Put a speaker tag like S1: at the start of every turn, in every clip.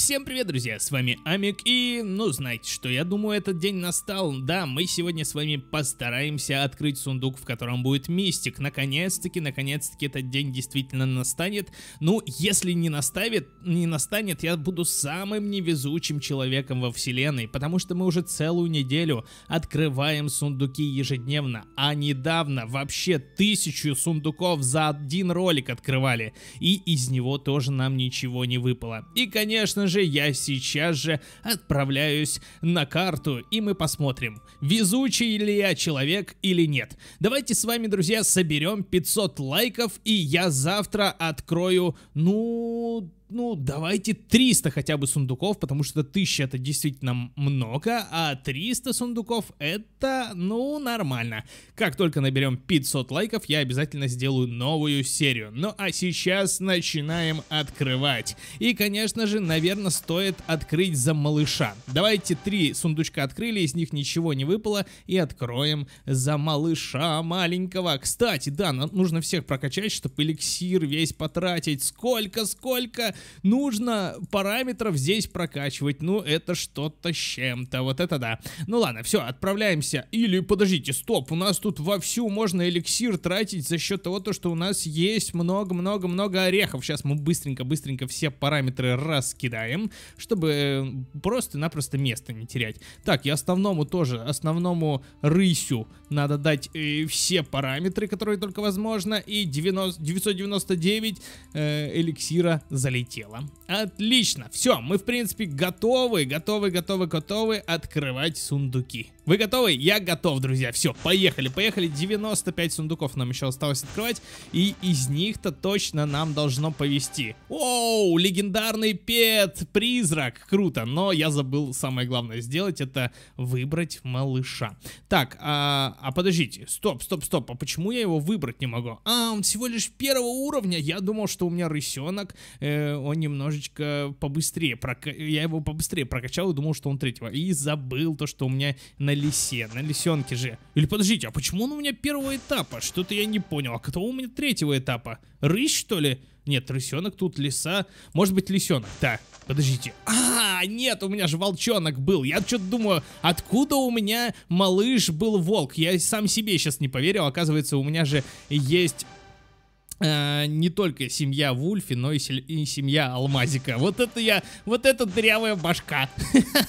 S1: Всем привет, друзья, с вами Амик, и, ну, знаете что, я думаю, этот день настал. Да, мы сегодня с вами постараемся открыть сундук, в котором будет мистик. Наконец-таки, наконец-таки этот день действительно настанет. Ну, если не наставит, не настанет, я буду самым невезучим человеком во вселенной, потому что мы уже целую неделю открываем сундуки ежедневно, а недавно вообще тысячу сундуков за один ролик открывали, и из него тоже нам ничего не выпало. И, конечно же я сейчас же отправляюсь на карту, и мы посмотрим, везучий ли я человек или нет. Давайте с вами, друзья, соберем 500 лайков, и я завтра открою, ну ну, давайте 300 хотя бы сундуков, потому что 1000 это действительно много, а 300 сундуков это, ну, нормально. Как только наберем 500 лайков, я обязательно сделаю новую серию. Ну, а сейчас начинаем открывать. И, конечно же, наверное, стоит открыть за малыша. Давайте три сундучка открыли, из них ничего не выпало, и откроем за малыша маленького. Кстати, да, нам нужно всех прокачать, чтобы эликсир весь потратить. Сколько, сколько? нужно параметров здесь прокачивать. Ну, это что-то с чем-то. Вот это да. Ну ладно, все, отправляемся. Или, подождите, стоп, у нас тут вовсю можно эликсир тратить за счет того, то, что у нас есть много-много-много орехов. Сейчас мы быстренько-быстренько все параметры раскидаем, чтобы э, просто-напросто место не терять. Так, и основному тоже, основному рысю надо дать э, все параметры, которые только возможно, и 90, 999 э, эликсира залить прилетело. Отлично, все, мы в принципе готовы, готовы, готовы, готовы открывать сундуки. Вы готовы? Я готов, друзья. Все, поехали, поехали. 95 сундуков нам еще осталось открывать, и из них-то точно нам должно повести. Оу, легендарный пет, призрак, круто, но я забыл самое главное сделать, это выбрать малыша. Так, а, а подождите, стоп, стоп, стоп, а почему я его выбрать не могу? А, он всего лишь первого уровня, я думал, что у меня рысенок, э, он немножечко побыстрее, прока... я его побыстрее прокачал и думал, что он третьего. И забыл то, что у меня на лисе, на лисенке же. Или подождите, а почему он у меня первого этапа? Что-то я не понял. А кто у меня третьего этапа? Рысь, что ли? Нет, рысенок, тут лиса. Может быть, лисенок. Да, подождите. А, нет, у меня же волчонок был. Я что-то думаю, откуда у меня малыш был волк? Я сам себе сейчас не поверил. Оказывается, у меня же есть Э, не только семья Вульфи, но и, и семья Алмазика. Вот это я, вот это дырявая башка.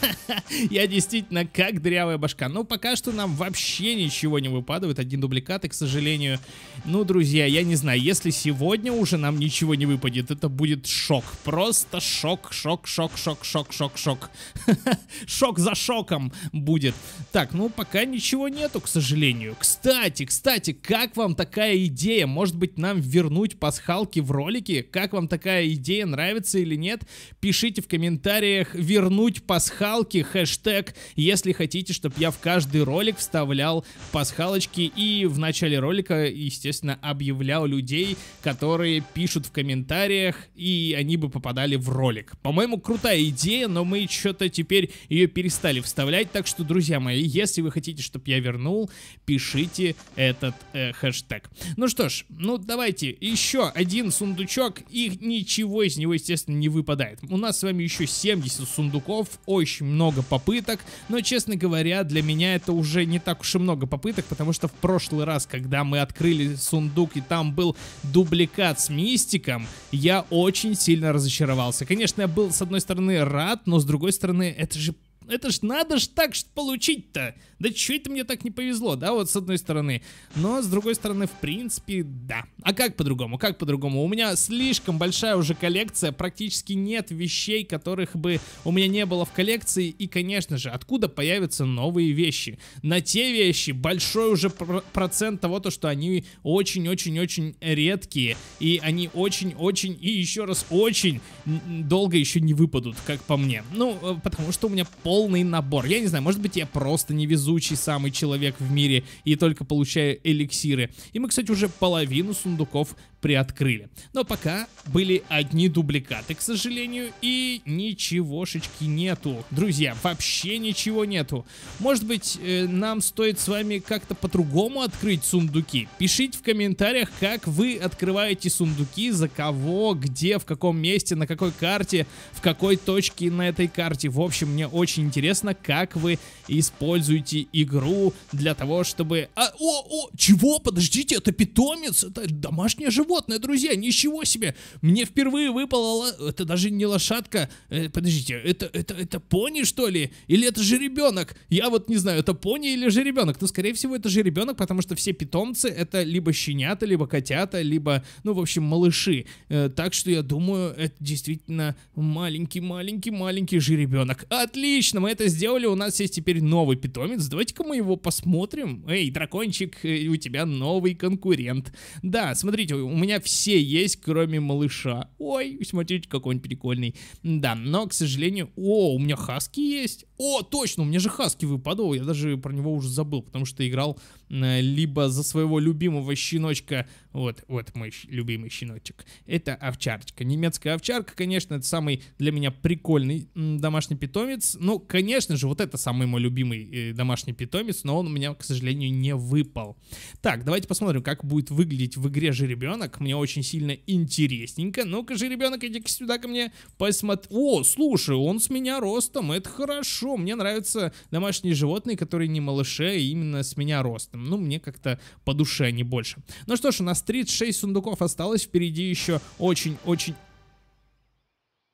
S1: Я действительно как дырявая башка. Но ну, пока что нам вообще ничего не выпадает. Один дубликат, и, к сожалению. Ну, друзья, я не знаю, если сегодня уже нам ничего не выпадет, это будет шок. Просто шок, шок, шок, шок, шок, шок, шок. Шок за шоком будет. Так, ну пока ничего нету, к сожалению. Кстати, кстати, как вам такая идея? Может быть, нам вернуть пасхалки в ролики? Как вам такая идея, нравится или нет? Пишите в комментариях «Вернуть пасхалки» хэштег, если хотите, чтобы я в каждый ролик вставлял пасхалочки и в начале ролика, естественно, объявлял людей, которые пишут в комментариях, и они бы попадали в ролик. По-моему, крутая идея, но мы что-то теперь ее перестали вставлять, так что, друзья мои, если вы хотите, чтобы я вернул, пишите этот э, хэштег. Ну что ж, ну давайте найти еще один сундучок, и ничего из него, естественно, не выпадает. У нас с вами еще 70 сундуков, очень много попыток, но, честно говоря, для меня это уже не так уж и много попыток, потому что в прошлый раз, когда мы открыли сундук, и там был дубликат с мистиком, я очень сильно разочаровался. Конечно, я был, с одной стороны, рад, но с другой стороны, это же это ж надо ж так ж получить-то. Да чё это мне так не повезло, да, вот с одной стороны. Но с другой стороны, в принципе, да. А как по-другому, как по-другому? У меня слишком большая уже коллекция, практически нет вещей, которых бы у меня не было в коллекции. И, конечно же, откуда появятся новые вещи? На те вещи большой уже процент того, то, что они очень-очень-очень редкие. И они очень-очень и еще раз очень долго еще не выпадут, как по мне. Ну, э, потому что у меня пол полный набор. Я не знаю, может быть, я просто невезучий самый человек в мире и только получаю эликсиры. И мы, кстати, уже половину сундуков приоткрыли. Но пока были одни дубликаты, к сожалению, и ничегошечки нету. Друзья, вообще ничего нету. Может быть, э, нам стоит с вами как-то по-другому открыть сундуки? Пишите в комментариях, как вы открываете сундуки, за кого, где, в каком месте, на какой карте, в какой точке на этой карте. В общем, мне очень очень интересно, как вы используете игру для того, чтобы... А, о, о, чего? Подождите, это питомец, это домашнее животное, друзья, ничего себе! Мне впервые выпала... Это даже не лошадка, э, подождите, это, это, это пони, что ли? Или это же ребенок? Я вот не знаю, это пони или же ребенок? Ну, скорее всего, это же ребенок, потому что все питомцы это либо щенята, либо котята, либо, ну, в общем, малыши. Э, так что я думаю, это действительно маленький-маленький-маленький же ребенок. Отлично! Отлично, мы это сделали, у нас есть теперь новый питомец, давайте-ка мы его посмотрим. Эй, дракончик, э, у тебя новый конкурент. Да, смотрите, у меня все есть, кроме малыша. Ой, смотрите, какой он прикольный. Да, но, к сожалению... О, у меня хаски есть. О, точно, у меня же хаски выпадал, я даже про него уже забыл, потому что играл э, либо за своего любимого щеночка, вот, вот мой любимый щеночек, это овчарочка. Немецкая овчарка, конечно, это самый для меня прикольный домашний питомец, но ну, конечно же, вот это самый мой любимый э, домашний питомец, но он у меня, к сожалению, не выпал. Так, давайте посмотрим, как будет выглядеть в игре жеребенок. Мне очень сильно интересненько. Ну-ка, жеребенок, иди сюда ко мне посмотри. О, слушай, он с меня ростом, это хорошо. Мне нравятся домашние животные, которые не малыши, а именно с меня ростом. Ну, мне как-то по душе, они больше. Ну что ж, у нас 36 сундуков осталось, впереди еще очень-очень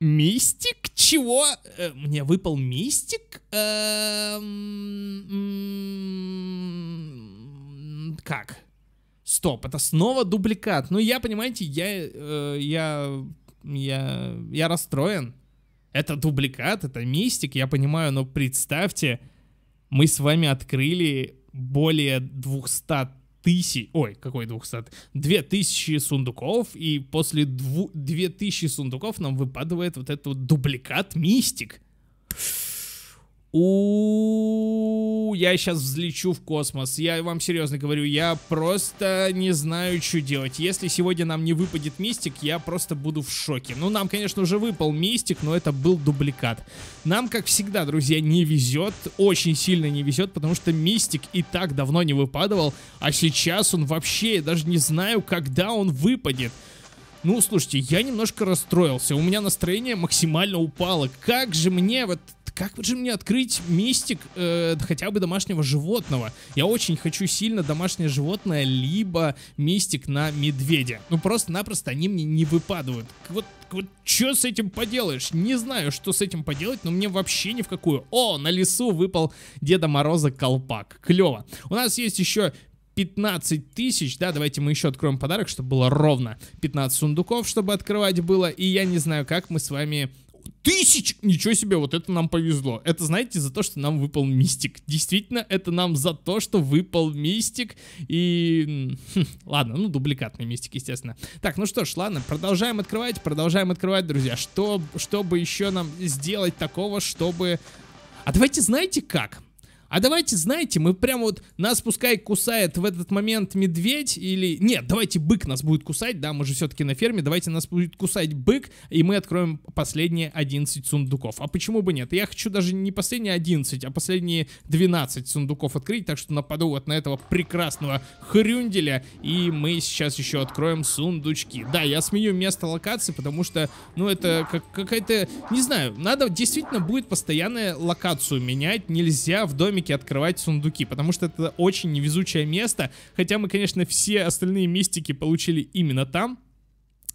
S1: Мистик? Чего? Э, мне выпал мистик? Эм, как? Стоп, это снова дубликат. Ну, я, понимаете, я... Э, я... Я... Я расстроен. Это дубликат, это мистик, я понимаю, но представьте, мы с вами открыли более 200 тысяч, ой, какой 200, 2000 сундуков, и после дву, 2000 сундуков нам выпадает вот этот вот дубликат мистик. У я сейчас взлечу в космос. Я вам серьезно говорю, я просто не знаю, что делать. Если сегодня нам не выпадет мистик, я просто буду в шоке. Ну, нам, конечно, уже выпал мистик, но это был дубликат. Нам, как всегда, друзья, не везет, очень сильно не везет, потому что мистик и так давно не выпадывал, а сейчас он вообще, я даже не знаю, когда он выпадет. Ну, слушайте, я немножко расстроился. У меня настроение максимально упало. Как же мне вот как же мне открыть мистик э, хотя бы домашнего животного? Я очень хочу сильно домашнее животное, либо мистик на медведя. Ну просто-напросто они мне не выпадают. Вот вот что с этим поделаешь? Не знаю, что с этим поделать, но мне вообще ни в какую. О, на лесу выпал Деда Мороза колпак. Клево. У нас есть еще 15 тысяч, да, давайте мы еще откроем подарок, чтобы было ровно 15 сундуков, чтобы открывать было, и я не знаю, как мы с вами тысяч! Ничего себе, вот это нам повезло. Это, знаете, за то, что нам выпал мистик. Действительно, это нам за то, что выпал мистик. И... Хм, ладно, ну, дубликатный мистик, естественно. Так, ну что ж, ладно, продолжаем открывать, продолжаем открывать, друзья. Что, чтобы еще нам сделать такого, чтобы... А давайте знаете как? А давайте, знаете, мы прям вот, нас пускай кусает в этот момент медведь или... Нет, давайте бык нас будет кусать, да, мы же все-таки на ферме, давайте нас будет кусать бык, и мы откроем последние 11 сундуков. А почему бы нет? Я хочу даже не последние 11, а последние 12 сундуков открыть, так что нападу вот на этого прекрасного хрюнделя, и мы сейчас еще откроем сундучки. Да, я сменю место локации, потому что, ну, это как какая-то... Не знаю, надо действительно будет постоянно локацию менять, нельзя в доме экономики открывать сундуки, потому что это очень невезучее место, хотя мы, конечно, все остальные мистики получили именно там,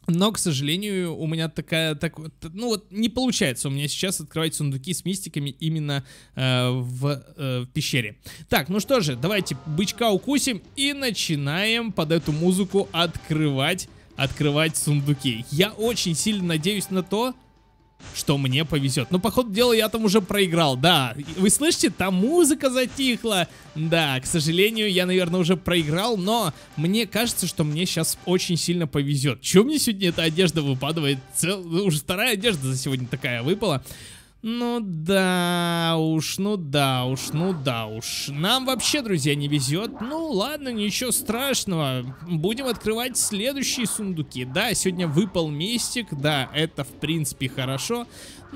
S1: но, к сожалению, у меня такая, так, ну вот не получается у меня сейчас открывать сундуки с мистиками именно э, в, э, в пещере. Так, ну что же, давайте бычка укусим и начинаем под эту музыку открывать открывать сундуки. Я очень сильно надеюсь на то, что мне повезет. Но, ну, походу ходу дела, я там уже проиграл, да. Вы слышите, там музыка затихла. Да, к сожалению, я, наверное, уже проиграл, но мне кажется, что мне сейчас очень сильно повезет. Чем мне сегодня эта одежда выпадает? Цел... Уже вторая одежда за сегодня такая выпала. Ну да уж, ну да уж, ну да уж. Нам вообще, друзья, не везет. Ну ладно, ничего страшного. Будем открывать следующие сундуки. Да, сегодня выпал мистик. Да, это в принципе хорошо.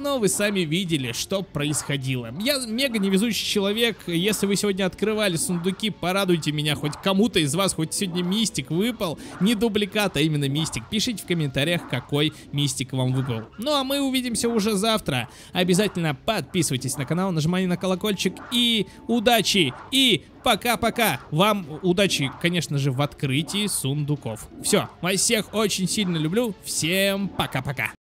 S1: Но вы сами видели, что происходило. Я мега невезучий человек. Если вы сегодня открывали сундуки, порадуйте меня. Хоть кому-то из вас, хоть сегодня мистик выпал. Не дубликат, а именно мистик. Пишите в комментариях, какой мистик вам выпал. Ну а мы увидимся уже завтра. Обязательно подписывайтесь на канал, нажимайте на колокольчик. И удачи! И пока-пока! Вам удачи, конечно же, в открытии сундуков. Все, вас всех очень сильно люблю. Всем пока-пока!